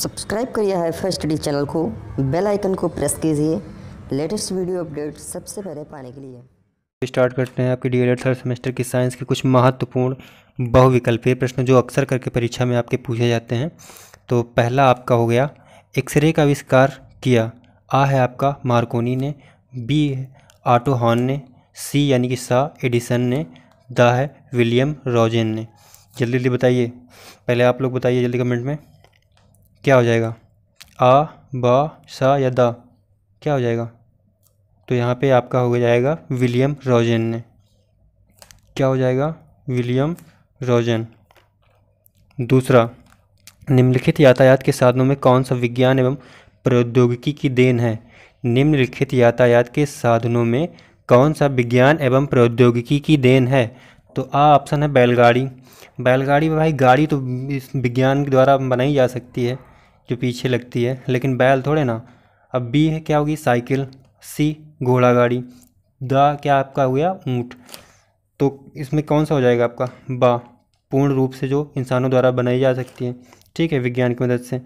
subscribe करिए high first study channel को bell icon को प्रेस कीजिए लेटेस्ट वीडियो अपडेट सबसे पहले पाने के लिए स्टार्ट करते हैं आपके डी थर्ड सेमेस्टर की साइंस के कुछ महत्वपूर्ण बहुविकल्पीय प्रश्न जो अक्सर करके परीक्षा में आपके पूछे जाते हैं तो पहला आपका हो गया एक्सरे का आविष्कार किया आ है आपका मार्कोनी ने बी है आटो हॉन ने सी यानी कि सा एडिसन ने द है विलियम रॉजेन ने जल्दी जल्दी बताइए पहले आप लोग बताइए जल्दी कमेंट में क्या हो जाएगा आ ब स या दा क्या हो जाएगा तो यहाँ पे आपका हो जाएगा विलियम रोजन ने क्या हो जाएगा विलियम रोजन दूसरा निम्नलिखित यातायात के साधनों में कौन सा विज्ञान एवं प्रौद्योगिकी की देन है निम्नलिखित यातायात के साधनों में कौन सा विज्ञान एवं प्रौद्योगिकी की देन है तो आ ऑप्शन है बैलगाड़ी बैलगाड़ी भाई गाड़ी तो विज्ञान के द्वारा बनाई जा सकती है जो पीछे लगती है लेकिन बैल थोड़े ना अब बी है क्या होगी साइकिल सी घोड़ा गाड़ी द क्या आपका हो गया ऊँट तो इसमें कौन सा हो जाएगा आपका बा पूर्ण रूप से जो इंसानों द्वारा बनाई जा सकती है ठीक है विज्ञान की मदद से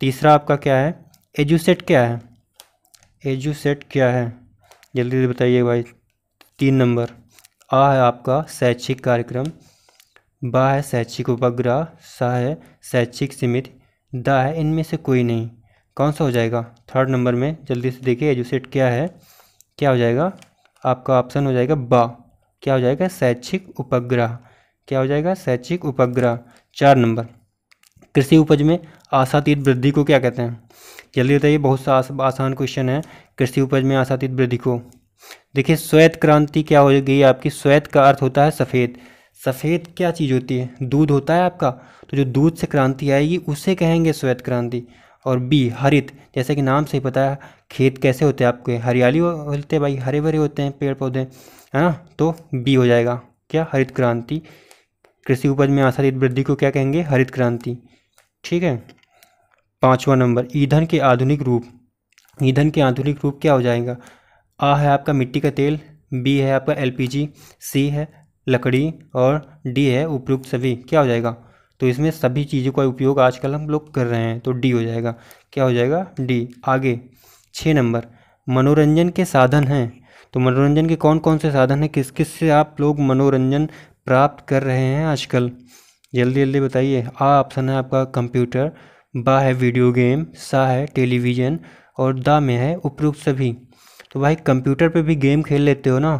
तीसरा आपका क्या है एजुसेट क्या है एजुसेट क्या है जल्दी से बताइए भाई तीन नंबर आ है आपका शैक्षिक कार्यक्रम बा है शैक्षिक उपग्रह सा है शैक्षिक समिति द है इनमें से कोई नहीं कौन सा हो जाएगा थर्ड नंबर में जल्दी से देखिए एजुसेट क्या है क्या हो जाएगा आपका ऑप्शन हो जाएगा बा क्या हो जाएगा शैक्षिक उपग्रह क्या हो जाएगा शैक्षिक उपग्रह चार नंबर कृषि उपज में आशातीत वृद्धि को क्या कहते हैं जल्दी बताइए बहुत सा आस, आसान क्वेश्चन है कृषि उपज में आशातीत वृद्धि को देखिए श्वेत क्रांति क्या हो गई आपकी श्वेत का अर्थ होता है सफ़ेद सफ़ेद क्या चीज़ होती है दूध होता है आपका तो जो दूध से क्रांति आएगी उसे कहेंगे श्वेत क्रांति और बी हरित जैसे कि नाम से ही पता है खेत कैसे होते हैं आपके हरियाली होते हैं भाई हरे भरे होते हैं पेड़ पौधे है ना तो बी हो जाएगा क्या हरित क्रांति कृषि उपज में आसारित वृद्धि को क्या कहेंगे हरित क्रांति ठीक है पाँचवा नंबर ईंधन के आधुनिक रूप ईंधन के आधुनिक रूप क्या हो जाएगा आ है आपका मिट्टी का तेल बी है आपका एल सी है लकड़ी और डी है उपयुक्त सभी क्या हो जाएगा तो इसमें सभी चीज़ों का उपयोग आजकल हम लोग कर रहे हैं तो डी हो जाएगा क्या हो जाएगा डी आगे छः नंबर मनोरंजन के साधन हैं तो मनोरंजन के कौन कौन से साधन हैं किस किस से आप लोग मनोरंजन प्राप्त कर रहे हैं आजकल जल्दी जल्दी बताइए आ ऑप्शन है आपका कंप्यूटर बा है वीडियो गेम सा है टेलीविज़न और दा में है उपयुक्त सभी तो भाई कंप्यूटर पे भी गेम खेल लेते हो ना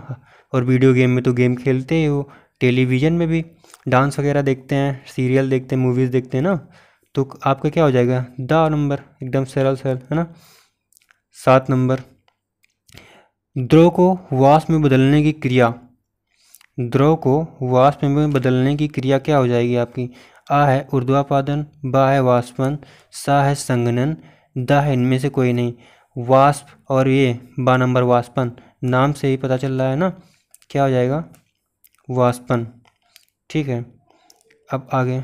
और वीडियो गेम में तो गेम खेलते ही हो टेलीविज़न में भी डांस वगैरह देखते हैं सीरियल देखते हैं मूवीज़ देखते हैं ना तो आपका क्या हो जाएगा द नंबर एकदम सरल सरल है ना सात नंबर द्रव को वास में बदलने की क्रिया द्रव को वाष्प में बदलने की क्रिया क्या हो जाएगी आपकी आ है ऊर्ध्वापादन ब है वाष्पन सा है संगनन द है इनमें से कोई नहीं वाष्प और ये बा नंबर वाष्पन नाम से ही पता चल रहा है ना क्या हो जाएगा वास्पन ठीक है अब आगे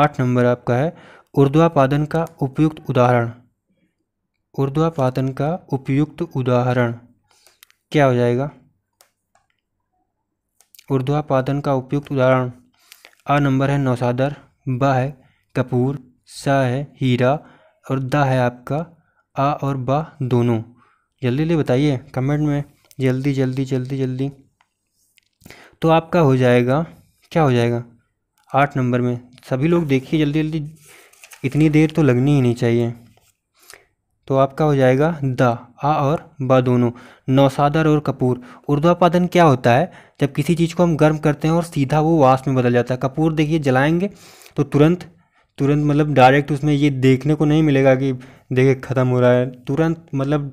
आठ नंबर आपका है ऊर्ध्वापादन का उपयुक्त उदाहरण ऊर्ध्वापातन का उपयुक्त उदाहरण क्या हो जाएगा ऊर्ध्वापातन का उपयुक्त उदाहरण आ नंबर है नौसादर ब है कपूर स है हीरा और द है आपका आ और ब दोनों जल्दी जल्दी बताइए कमेंट में जल्दी जल्दी जल्दी जल्दी तो आपका हो जाएगा क्या हो जाएगा आठ नंबर में सभी लोग देखिए जल्दी जल्दी इतनी देर तो लगनी ही नहीं चाहिए तो आपका हो जाएगा द आ और ब दोनों नौसादर और कपूर ऊर्ध्वापादन क्या होता है जब किसी चीज़ को हम गर्म करते हैं और सीधा वो वास में बदल जाता है कपूर देखिए जलाएंगे तो तुरंत तुरंत मतलब डायरेक्ट उसमें ये देखने को नहीं मिलेगा कि देखे ख़त्म हो रहा है तुरंत मतलब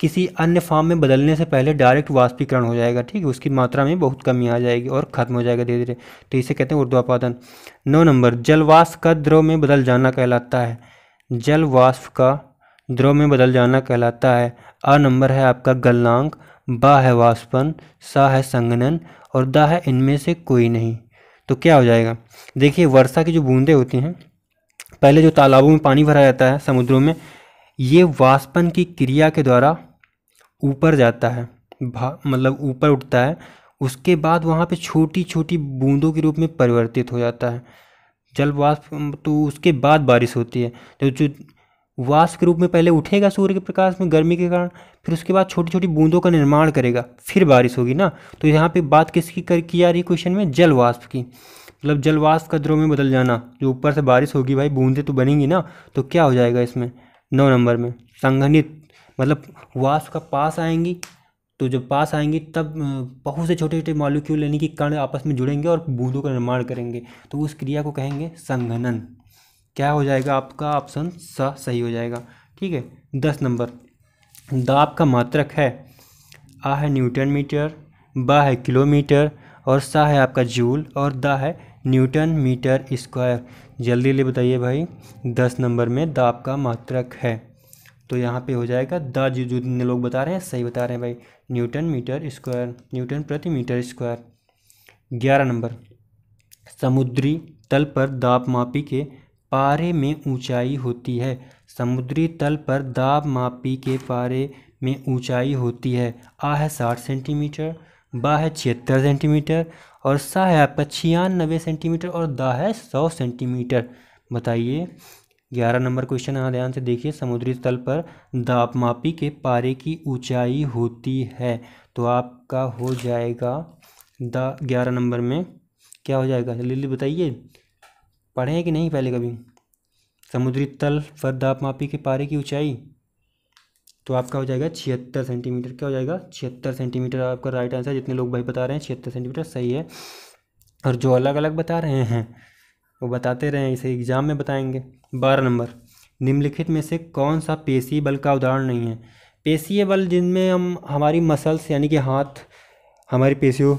किसी अन्य फॉर्म में बदलने से पहले डायरेक्ट वाष्पीकरण हो जाएगा ठीक है उसकी मात्रा में बहुत कमी आ जाएगी और खत्म हो जाएगा धीरे धीरे तो इसे कहते हैं उर्द्वापादन नौ नंबर जलवाष्प का द्रव में बदल जाना कहलाता है जलवाष्प का द्रव में बदल जाना कहलाता है आ नंबर है आपका गलनांक ब है वाष्पन सा है संगनन और द है इनमें से कोई नहीं तो क्या हो जाएगा देखिए वर्षा की जो बूंदें होती हैं पहले जो तालाबों में पानी भरा जाता है समुद्रों में ये वाष्पन की क्रिया के द्वारा ऊपर जाता है मतलब ऊपर उठता है उसके बाद वहाँ पे छोटी छोटी बूंदों के रूप में परिवर्तित हो जाता है जल वाष्प तो उसके बाद बारिश होती है जो तो जो वाष्प के रूप में पहले उठेगा सूर्य के प्रकाश में गर्मी के कारण फिर उसके बाद छोटी छोटी बूंदों का निर्माण करेगा फिर बारिश होगी ना तो यहाँ पे बात किसकी कर की जा रही है क्वेश्चन में जल वाष्प की मतलब जल वाष्प का द्रव में बदल जाना जो ऊपर से बारिश होगी भाई बूंदें तो बनेंगी ना तो क्या हो जाएगा इसमें नौ नंबर में संघनित मतलब वास का पास आएंगी तो जब पास आएंगी तब बहुत से छोटे छोटे मॉलिक्यूल यानी कि कण आपस में जुड़ेंगे और बूंदों का निर्माण करेंगे तो उस क्रिया को कहेंगे संघनन क्या हो जाएगा आपका ऑप्शन स सही हो जाएगा ठीक है दस नंबर दाब का मात्रक है आ है न्यूटन मीटर ब है किलोमीटर और सा है आपका जूल और द है न्यूटन मीटर स्क्वायर जल्दी ले बताइए भाई दस नंबर में दाब का मात्रक है तो यहाँ पे हो जाएगा द जो जो लोग बता रहे हैं सही बता रहे हैं भाई न्यूटन मीटर स्क्वायर न्यूटन प्रति मीटर स्क्वायर ग्यारह नंबर समुद्री तल पर दाब मापी के पारे में ऊंचाई होती है समुद्री तल पर दाब मापी के पारे में ऊंचाई होती है आ है साठ सेंटीमीटर बा है छिहत्तर सेंटीमीटर और सा है आपका छियानबे सेंटीमीटर और दा है सौ सेंटीमीटर बताइए ग्यारह नंबर क्वेश्चन यहाँ ध्यान से देखिए समुद्री तल पर दापमापी के पारे की ऊंचाई होती है तो आपका हो जाएगा द ग्यारह नंबर में क्या हो जाएगा जल्दी बताइए पढ़े हैं कि नहीं पहले कभी समुद्री तल पर दापमापी के पारे की ऊंचाई तो आपका हो जाएगा छिहत्तर सेंटीमीटर क्या हो जाएगा छिहत्तर सेंटीमीटर आपका राइट आंसर जितने लोग भाई बता रहे हैं छिहत्तर सेंटीमीटर सही है और जो अलग अलग बता रहे हैं वो बताते रहे इसे एग्ज़ाम में बताएंगे बारह नंबर निम्नलिखित में से कौन सा पेशी बल का उदाहरण नहीं है पेशीय बल जिनमें हम हमारी मसल्स यानी कि हाथ हमारी पेशियों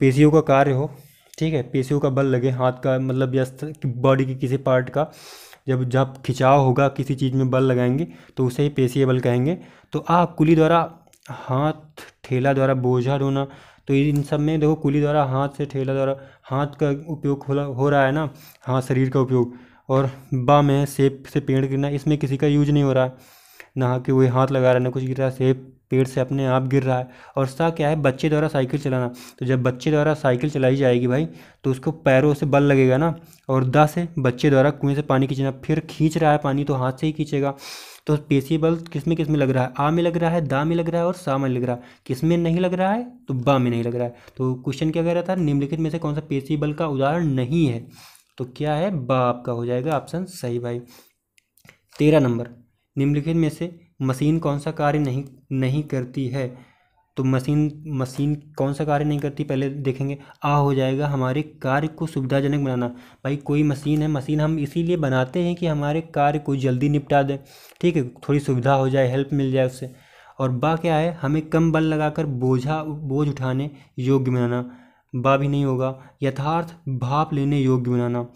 पेशियों का कार्य हो ठीक है पेशियों का बल लगे हाथ का मतलब या बॉडी के किसी पार्ट का जब जब खिंचाव होगा किसी चीज़ में बल लगाएंगे तो उसे ही पेशीय बल कहेंगे तो आ कुली द्वारा हाथ ठेला द्वारा बोझा ढोना तो इन सब में देखो कुली द्वारा हाथ से ठेला द्वारा हाथ का उपयोग हो हो रहा है ना हाँ शरीर का उपयोग और बा में सेब से पेड़ गिरना इसमें किसी का यूज नहीं हो रहा है ना कि वही हाथ लगा रहा ना कुछ गिर रहा है सेब पेड़ से अपने आप गिर रहा है और सा क्या है बच्चे द्वारा साइकिल चलाना तो जब बच्चे द्वारा साइकिल चलाई जाएगी भाई तो उसको पैरों से बल लगेगा ना और दस है बच्चे द्वारा कुएं से पानी खींचना फिर खींच रहा है पानी तो हाथ से ही खींचेगा तो पेशी बल किस में किस में लग रहा है आ में लग रहा है दा में लग रहा है और सा में लग रहा है किस में नहीं लग रहा है तो बा में नहीं लग रहा है तो क्वेश्चन क्या कह रहा था निम्नलिखित में से कौन सा पेशी बल का उदाहरण नहीं है तो क्या है बा आपका हो जाएगा ऑप्शन सही भाई तेरह नंबर निम्नलिखित में से मशीन कौन सा कार्य नहीं नहीं करती है तो मशीन मशीन कौन सा कार्य नहीं करती पहले देखेंगे आ हो जाएगा हमारे कार्य को सुविधाजनक बनाना भाई कोई मशीन है मशीन हम इसीलिए बनाते हैं कि हमारे कार्य को जल्दी निपटा दें ठीक है थोड़ी सुविधा हो जाए हेल्प मिल जाए उससे और बा क्या है हमें कम बल लगाकर बोझा बोझ उठाने योग्य बनाना बा भी नहीं होगा यथार्थ भाप लेने योग्य बनाना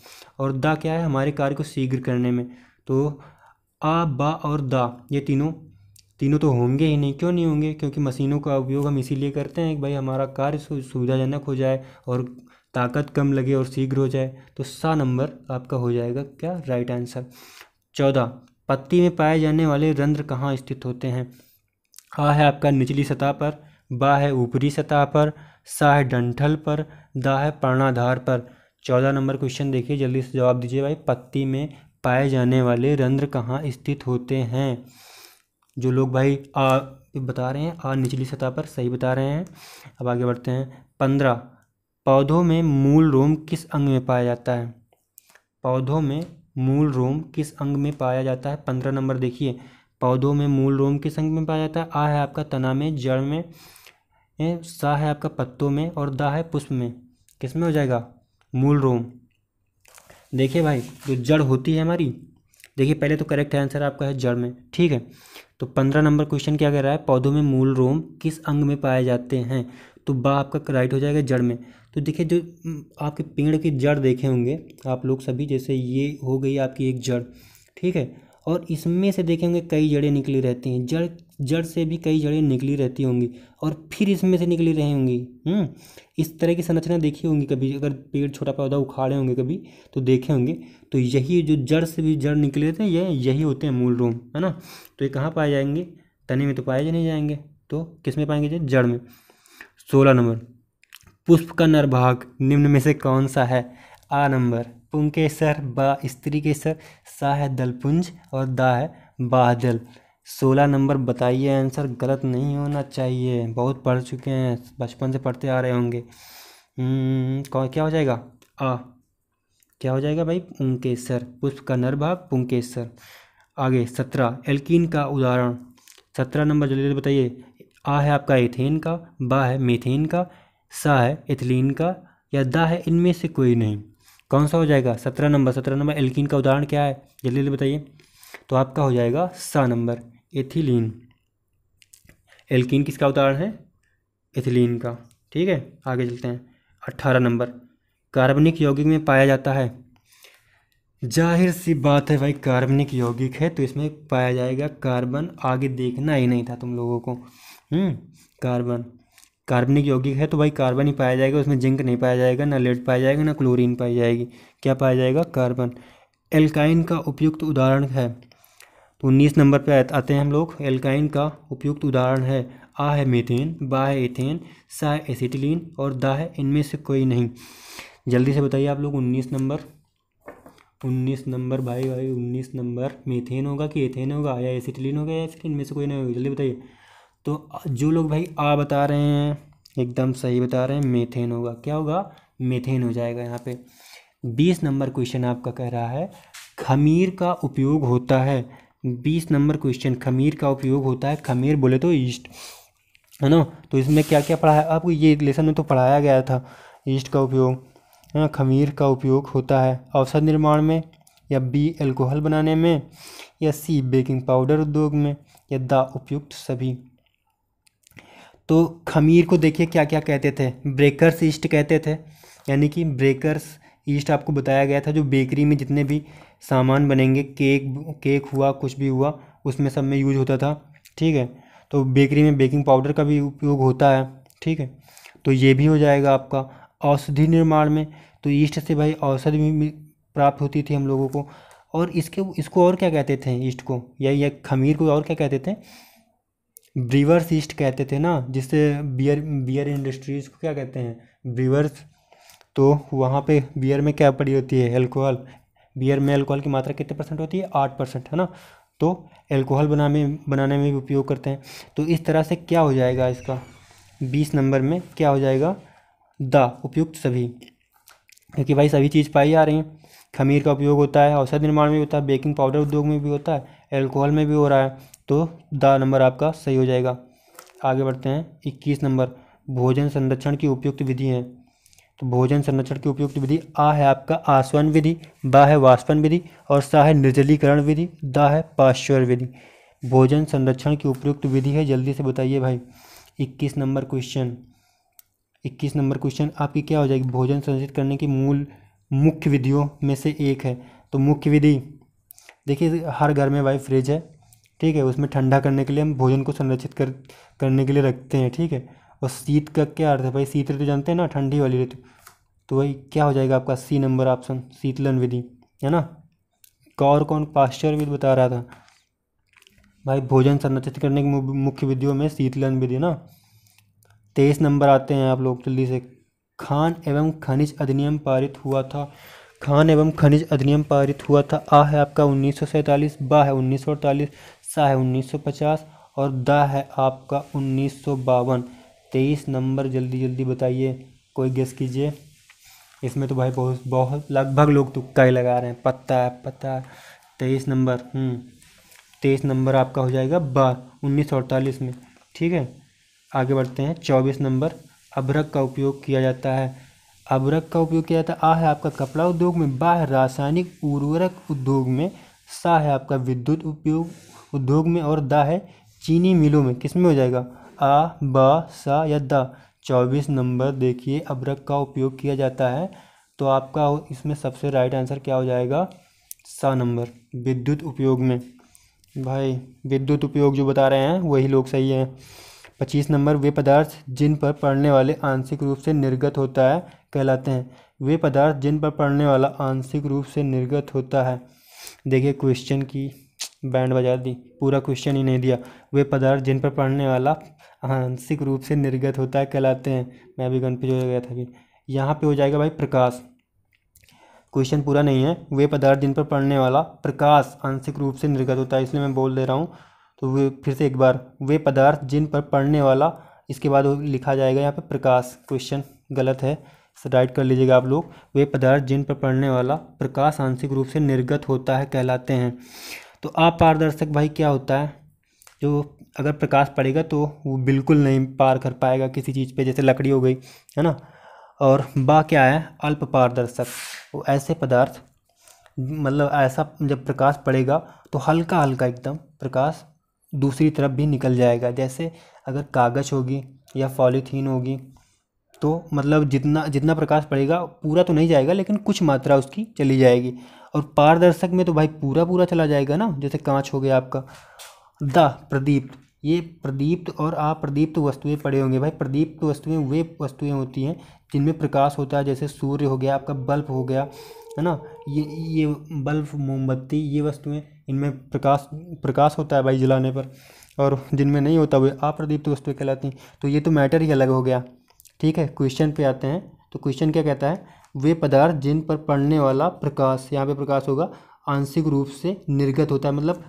और दा क्या है हमारे कार्य को शीघ्र करने में तो आ बा और दा ये तीनों तीनों तो होंगे ही नहीं क्यों नहीं होंगे क्योंकि मशीनों का उपयोग हम इसीलिए करते हैं कि भाई हमारा कार्य सुविधाजनक हो जाए और ताकत कम लगे और शीघ्र हो जाए तो सा नंबर आपका हो जाएगा क्या राइट आंसर चौदह पत्ती में पाए जाने वाले रंध्र कहाँ स्थित होते हैं आ है आपका निचली सतह पर बा है ऊपरी सतह पर सा है डंठल पर दा है प्राणाधार पर चौदह नंबर क्वेश्चन देखिए जल्दी से जवाब दीजिए भाई पत्ती में पाए जाने वाले रंध्र कहाँ स्थित होते हैं जो लोग भाई आ बता रहे हैं आ निचली सतह पर सही बता रहे हैं अब आगे बढ़ते हैं पंद्रह पौधों में मूल रोम किस अंग में पाया जाता है पौधों में मूल रोम किस अंग में पाया जाता है पंद्रह नंबर देखिए पौधों में मूल रोम किस अंग में पाया जाता है आ है आपका तना में जड़ में सा है आपका पत्तों में और दा है पुष्प में किस में हो जाएगा मूल रोम देखिए भाई जो जड़ होती है हमारी देखिए पहले तो करेक्ट आंसर आपका है जड़ में ठीक है तो पंद्रह नंबर क्वेश्चन क्या कह रहा है पौधों में मूल रोम किस अंग में पाए जाते हैं तो बा आपका राइट हो जाएगा जड़ में तो देखिए जो आपके पेड़ की जड़ देखे होंगे आप लोग सभी जैसे ये हो गई आपकी एक जड़ ठीक है और इसमें से देखेंगे कई जड़ें निकली रहती हैं जड़ जड़ से भी कई जड़ें निकली रहती होंगी और फिर इसमें से निकली रही होंगी हम्म, इस तरह की संरचना देखी होंगी कभी अगर पेड़ छोटा पौधा उखाड़े होंगे कभी तो देखे होंगे तो यही जो जड़ से भी जड़ निकले थे ये यही होते हैं मूल रोम है ना तो ये कहाँ पाए जाएंगे तने में तो पाए नहीं जाएंगे तो किस में पाएंगे जड़ में सोलह नंबर पुष्प का नरभाग निम्न में से कौन सा है आ नंबर पुंकेसर बा स्त्री केसर सा है दलपुंज और दा है बादल सोलह नंबर बताइए आंसर गलत नहीं होना चाहिए बहुत पढ़ चुके हैं बचपन से पढ़ते आ रहे होंगे हम्म, कौन क्या हो जाएगा आ क्या हो जाएगा भाई पुंकेसर पुष्प का नर भाग पुंकेसर आगे सत्रह एल्किन का उदाहरण सत्रह नंबर जल्दी जल्दी बताइए आ है आपका एथेन का बा है मीथेन का सा है एथिलीन का या दा है इनमें से कोई नहीं कौन सा हो जाएगा सत्रह नंबर सत्रह नंबर एल्किन का उदाहरण क्या है जल्दी जल्दी बताइए तो आपका हो जाएगा सा नंबर एथिलीन एल्किन किसका उदाहरण है एथिलीन का ठीक है आगे चलते हैं अट्ठारह नंबर कार्बनिक यौगिक में पाया जाता है जाहिर सी बात है भाई कार्बनिक यौगिक है तो इसमें पाया जाएगा कार्बन आगे देखना ही नहीं था तुम लोगों को हम्म, कार्बन कार्बनिक यौगिक है तो भाई कार्बन ही पाया जाएगा उसमें जिंक नहीं पाया जाएगा ना लेड पाया जाएगा ना क्लोरीन पाई जाएगी क्या पाया जाएगा कार्बन एल्काइन का उपयुक्त उदाहरण है तो उन्नीस नंबर पर आते हैं हम लोग एल्काइन का उपयुक्त उदाहरण है आ है मीथेन बा है एथेन सा है एसिटिलीन और दा है इनमें से कोई नहीं जल्दी से बताइए आप लोग उन्नीस नंबर उन्नीस नंबर भाई भाई उन्नीस नंबर मीथेन होगा कि एथेन होगा या एसिटिलीन होगा या फिर इनमें से कोई नहीं होगा जल्दी बताइए तो जो लोग भाई आ बता रहे हैं एकदम सही बता रहे हैं मेथेन होगा क्या होगा मेथेन हो जाएगा यहाँ पे बीस नंबर क्वेश्चन आपका कह रहा है खमीर का उपयोग होता है बीस नंबर क्वेश्चन खमीर का उपयोग होता है खमीर बोले तो ईस्ट है ना तो इसमें क्या क्या पढ़ाया आपको ये लेसन में तो पढ़ाया गया था ईस्ट का उपयोग है ना खमीर का उपयोग होता है औसत निर्माण में या बी एल्कोहल बनाने में या सी बेकिंग पाउडर उद्योग में या दा उपयुक्त सभी तो खमीर को देखिए क्या क्या कहते थे ब्रेकर्स ईस्ट कहते थे यानी कि ब्रेकर्स ईस्ट आपको बताया गया था जो बेकरी में जितने भी सामान बनेंगे केक केक हुआ कुछ भी हुआ उसमें सब में यूज होता था ठीक है तो बेकरी में बेकिंग पाउडर का भी उपयोग होता है ठीक है तो ये भी हो जाएगा आपका औषधि निर्माण में तो ईस्ट से भाई औषधि भी प्राप्त होती थी हम लोगों को और इसके इसको और क्या कहते थे ईस्ट को या या खमीर को और क्या कहते थे ब्रीवर्स ईस्ट कहते थे ना जिससे बियर बियर इंडस्ट्रीज़ को क्या कहते हैं ब्रीवर्स तो वहाँ पे बियर में क्या पड़ी होती है एल्कोहल बियर में एल्कोहल की मात्रा कितने परसेंट होती है आठ परसेंट है ना तो एल्कोहल बनाने बनाने में भी उपयोग करते हैं तो इस तरह से क्या हो जाएगा इसका बीस नंबर में क्या हो जाएगा द उपयुक्त सभी क्योंकि भाई सभी चीज़ पाई जा रही हैं खमीर का उपयोग होता है औषध निर्माण में भी होता है बेकिंग पाउडर उद्योग में भी होता है एल्कोहल में भी हो रहा है तो द नंबर आपका सही हो जाएगा आगे बढ़ते हैं इक्कीस नंबर भोजन संरक्षण की उपयुक्त विधि हैं तो भोजन संरक्षण की उपयुक्त विधि आ है आपका आसवन विधि ब है वाष्पन विधि और सा है निर्जलीकरण विधि द है पाश्चर विधि भोजन संरक्षण की उपयुक्त विधि है जल्दी से बताइए भाई इक्कीस नंबर क्वेश्चन इक्कीस नंबर क्वेश्चन आपकी क्या हो जाएगी भोजन संरक्षित करने की मूल मुख्य विधियों में से एक है तो मुख्य विधि देखिए हर घर में भाई फ्रिज है ठीक है उसमें ठंडा करने के लिए हम भोजन को संरक्षित कर करने के लिए रखते हैं ठीक है और शीत का क्या अर्थ है भाई शीत ऋतु जानते हैं ना ठंडी वाली ऋतु तो वही क्या हो जाएगा आपका सी नंबर ऑप्शन शीतलन विधि है ना कौर कौन पाश्चर विधि बता रहा था भाई भोजन संरक्षित करने की मुख्य विधियों में शीतलन विधि ना तेईस नंबर आते हैं आप लोग जल्दी से खान एवं खनिज अधिनियम पारित हुआ था खान एवं खनिज अधिनियम पारित हुआ था आ है आपका उन्नीस सौ सैंतालीस ब है उन्नीस सौ अड़तालीस सा है उन्नीस सौ पचास और द है आपका उन्नीस सौ बावन तेईस नंबर जल्दी जल्दी बताइए कोई गेस कीजिए इसमें तो भाई बहुत बहुत लगभग लोग तुक्का ही लगा रहे हैं पत्ता पत्ता तेईस नंबर हम्म, तेईस नंबर आपका हो जाएगा ब उन्नीस सौ अड़तालीस में ठीक है आगे बढ़ते हैं चौबीस नंबर अभ्रक का उपयोग किया जाता है अभ्रक का उपयोग किया जाता है आ है आपका कपड़ा उद्योग में बा है रासायनिक उर्वरक उद्योग में सा है आपका विद्युत उपयोग उद्योग में और दा है चीनी मिलों में किस में हो जाएगा आ बा सा या दा चौबीस नंबर देखिए अभ्रक का उपयोग किया जाता है तो आपका इसमें सबसे राइट आंसर क्या हो जाएगा सा नंबर विद्युत उपयोग में भाई विद्युत उपयोग जो बता रहे हैं वही लोग सही हैं पच्चीस नंबर वे पदार्थ जिन पर पड़ने वाले आंशिक रूप से निर्गत होता है कहलाते हैं वे पदार्थ जिन पर पड़ने वाला आंशिक रूप से निर्गत होता है देखिए क्वेश्चन की बैंड बजा दी पूरा क्वेश्चन ही नहीं दिया वे पदार्थ जिन पर पढ़ने वाला आंशिक रूप से निर्गत होता है कहलाते हैं मैं भी कन्फ्यूज जो गया था अभी यहाँ पे हो जाएगा भाई प्रकाश क्वेश्चन पूरा नहीं है वे पदार्थ जिन पर पढ़ने वाला प्रकाश आंशिक रूप से निर्गत होता है इसलिए मैं बोल दे रहा हूँ तो वे फिर से एक बार वे पदार्थ जिन पर पढ़ने वाला इसके बाद लिखा जाएगा यहाँ पर प्रकाश क्वेश्चन गलत है राइट कर लीजिएगा आप लोग वे पदार्थ जिन पर पढ़ने वाला प्रकाश आंशिक रूप से निर्गत होता है कहलाते हैं तो अपारदर्शक भाई क्या होता है जो अगर प्रकाश पड़ेगा तो वो बिल्कुल नहीं पार कर पाएगा किसी चीज़ पे जैसे लकड़ी हो गई है ना और बा क्या है अल्प पारदर्शक वो ऐसे पदार्थ मतलब ऐसा जब प्रकाश पड़ेगा तो हल्का हल्का एकदम प्रकाश दूसरी तरफ भी निकल जाएगा जैसे अगर कागज़ होगी या पॉलीथीन होगी तो मतलब जितना जितना प्रकाश पड़ेगा पूरा तो नहीं जाएगा लेकिन कुछ मात्रा उसकी चली जाएगी और पारदर्शक में तो भाई पूरा पूरा चला जाएगा ना जैसे कांच हो गया आपका द प्रदीप ये प्रदीप्त और अप्रदीप्त वस्तुएं पड़े होंगे भाई प्रदीप्त वस्तुएं वे वस्तुएं होती हैं जिनमें प्रकाश होता है जैसे सूर्य हो गया आपका बल्ब हो गया है ना ये ये बल्ब मोमबत्ती ये वस्तुएं इनमें प्रकाश प्रकाश होता है भाई जलाने पर और जिनमें नहीं होता वे अप्रदीप्त वस्तुएं कहलाती हैं तो ये तो मैटर ही अलग हो गया ठीक है क्वेश्चन पे आते हैं तो क्वेश्चन क्या कहता है वे पदार्थ जिन पर पड़ने वाला प्रकाश यहाँ पे प्रकाश होगा आंशिक रूप से निर्गत होता है मतलब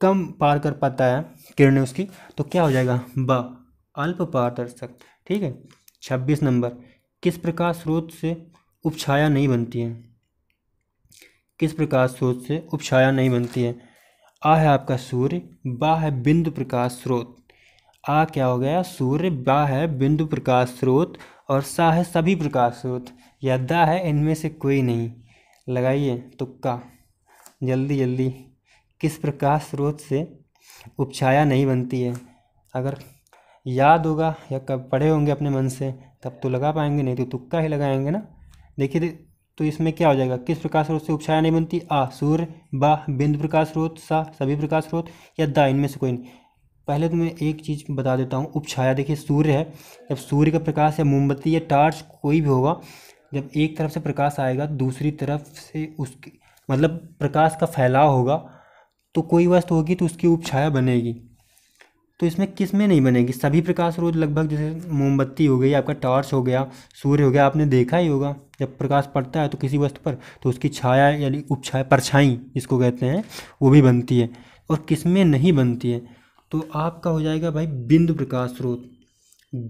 कम पार कर पाता है किरणें उसकी तो क्या हो जाएगा ब अल्प पारदर्शक ठीक है छब्बीस नंबर किस प्रकार स्रोत से उपछाया नहीं बनती है किस प्रकार स्रोत से उपछाया नहीं बनती है आ है आपका सूर्य बा है बिंदु प्रकाश स्रोत आ क्या हो गया सूर्य बा है बिंदु प्रकाश स्रोत और सा है सभी प्रकाश स्रोत या द है इनमें से कोई नहीं लगाइए तुक्का जल्दी जल्दी किस प्रकाश स्रोत से उपछाया नहीं बनती है अगर याद होगा या कब पढ़े होंगे अपने मन से तब तो लगा पाएंगे नहीं तो तुक्का ही लगाएंगे ना देखिए तो इसमें क्या हो जाएगा किस प्रकाश स्रोत से उपछाया नहीं बनती आ सूर्य बा बिंदु प्रकाश स्रोत सा सभी प्रकाश स्रोत या द इनमें से कोई नहीं पहले तो मैं एक चीज़ बता देता हूँ उपछाया देखिए सूर्य है जब सूर्य का प्रकाश या मोमबत्ती या टार्च कोई भी होगा जब एक तरफ से प्रकाश आएगा दूसरी तरफ से उसकी मतलब प्रकाश का फैलाव होगा तो कोई वस्तु होगी तो उसकी उपछाया बनेगी तो इसमें किस में नहीं बनेगी सभी प्रकाश रोज लगभग जैसे मोमबत्ती हो गई आपका टॉर्च हो गया सूर्य हो गया आपने देखा ही होगा जब प्रकाश पड़ता है तो किसी वस्तु पर तो उसकी छाया यानी उपछाया परछाई जिसको कहते हैं वो भी बनती है और किस में नहीं बनती है तो आपका हो जाएगा भाई बिंदु प्रकाश स्रोत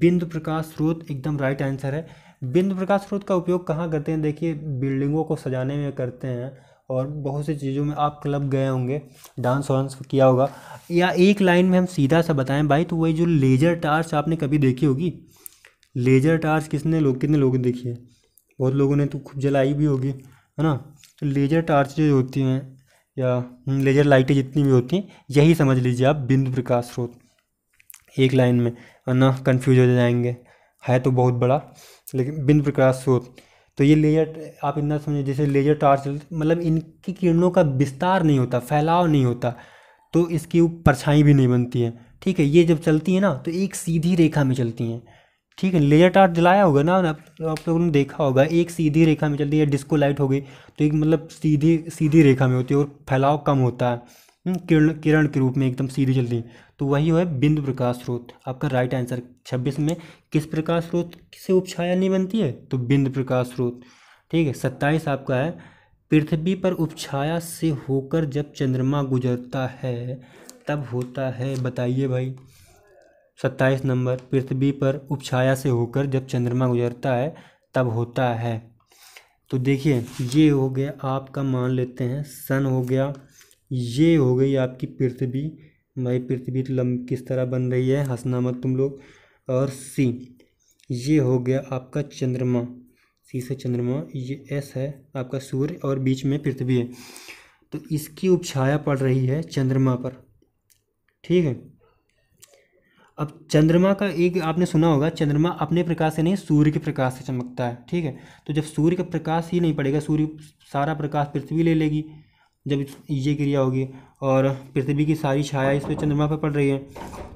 बिंदु प्रकाश स्रोत एकदम राइट आंसर है बिंदु प्रकाश स्रोत का उपयोग कहाँ करते हैं देखिए बिल्डिंगों को सजाने में करते हैं और बहुत सी चीज़ों में आप क्लब गए होंगे डांस वांस किया होगा या एक लाइन में हम सीधा सा बताएं भाई तो वही जो लेज़र टार्च आपने कभी देखी होगी लेज़र टार्च किसने लोग कितने लोगों ने देखी है बहुत लोगों ने तो खूब जलाई भी होगी है ना तो लेज़र टार्च जो होती हैं या हम्म, लेज़र लाइटें जितनी भी होती हैं यही समझ लीजिए आप बिंदु प्रकाश स्रोत एक लाइन में ना कन्फ्यूज हो जाएंगे है तो बहुत बड़ा लेकिन बिन प्रकाश स्रोत तो ये लेजर आप इतना समझिए जैसे लेजर टार्च मतलब इनकी किरणों का विस्तार नहीं होता फैलाव नहीं होता तो इसकी परछाई भी नहीं बनती है ठीक है ये जब चलती है ना तो एक सीधी रेखा में चलती हैं ठीक है लेजर टार्च जलाया होगा ना आप लोगों ने देखा होगा एक सीधी रेखा में चलती है डिस्को लाइट हो गई तो एक मतलब सीधी सीधी रेखा में होती है और फैलाव कम होता है हम्म, किरण किरण के रूप में एकदम सीधी चलती है तो वही है बिंदु प्रकाश स्रोत आपका राइट आंसर छब्बीस में किस प्रकाश स्रोत से उपछाया नहीं बनती है तो बिंदु प्रकाश स्रोत ठीक है सत्ताईस आपका है पृथ्वी पर उपछाया से होकर जब चंद्रमा गुजरता है तब होता है बताइए भाई सत्ताईस नंबर पृथ्वी पर उपछाया से होकर जब चंद्रमा गुजरता है तब होता है तो देखिए ये हो गया आपका मान लेते हैं सन हो गया ये हो गई आपकी पृथ्वी भाई पृथ्वी लंब किस तरह बन रही है हंसना मत तुम लोग और सी ये हो गया आपका चंद्रमा सी से चंद्रमा ये एस है आपका सूर्य और बीच में पृथ्वी है तो इसकी उपछाया पड़ रही है चंद्रमा पर ठीक है अब चंद्रमा का एक आपने सुना होगा चंद्रमा अपने प्रकाश से नहीं सूर्य के प्रकाश से चमकता है ठीक है तो जब सूर्य का प्रकाश ही नहीं पड़ेगा सूर्य सारा प्रकाश पृथ्वी ले लेगी ले जब ये क्रिया होगी और पृथ्वी की सारी छाया इस पर चंद्रमा पर पड़ रही है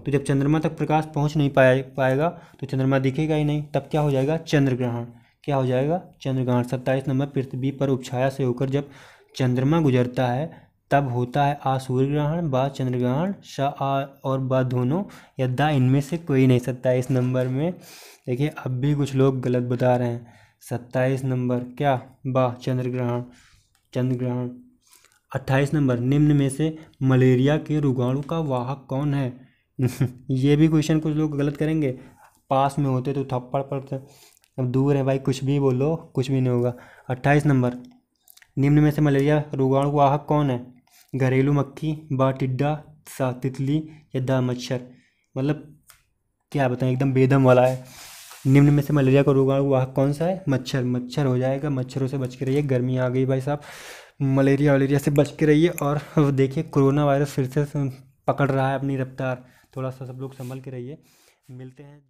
तो जब चंद्रमा तक प्रकाश पहुंच नहीं पाया पाएगा तो चंद्रमा दिखेगा ही नहीं तब क्या हो जाएगा चंद्रग्रहण क्या हो जाएगा चंद्रग्रहण सत्ताईस नंबर पृथ्वी पर उपछाया से होकर जब चंद्रमा गुजरता है तब होता है आ सूर्य ग्रहण बा चंद्रग्रहण श आ और ब दोनों या दा इनमें से कोई नहीं सत्ताईस नंबर में देखिए अब भी कुछ लोग गलत बता रहे हैं सत्ताईस नंबर क्या बा चंद्र ग्रहण चंद्र ग्रहण अट्ठाईस नंबर निम्न में से मलेरिया के रुगाणु का वाहक कौन है ये भी क्वेश्चन कुछ लोग गलत करेंगे पास में होते तो थप्पड़ पड़ते अब दूर है भाई कुछ भी बोलो कुछ भी नहीं होगा अट्ठाईस नंबर निम्न में से मलेरिया रोगाणु वाहक कौन है घरेलू मक्खी बा टिड्डा सा तितली या द मच्छर मतलब क्या बताएं एकदम बेदम वाला है निम्न में से मलेरिया का रोगाणु वाहक कौन सा है मच्छर मच्छर हो जाएगा मच्छरों से बच के रहिए गर्मी आ गई भाई साहब मलेरिया वलेरिया से बच के रहिए और देखिए कोरोना वायरस फिर से पकड़ रहा है अपनी रफ़्तार थोड़ा सा सब लोग संभल के रहिए मिलते हैं